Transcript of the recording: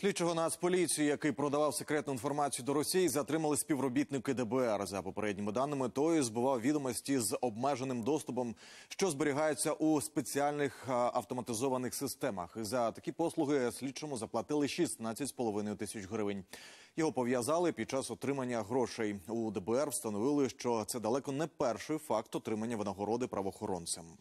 Слідчого нацполіції, який продавав секретну інформацію до Росії, затримали співробітники ДБР. За попередніми даними той збував відомості з обмеженим доступом, що зберігаються у спеціальних автоматизованих системах. За такі послуги слідчому заплатили 16,5 тисяч гривень. Його пов'язали під час отримання грошей. У ДБР встановили, що це далеко не перший факт отримання винагороди правоохоронцям.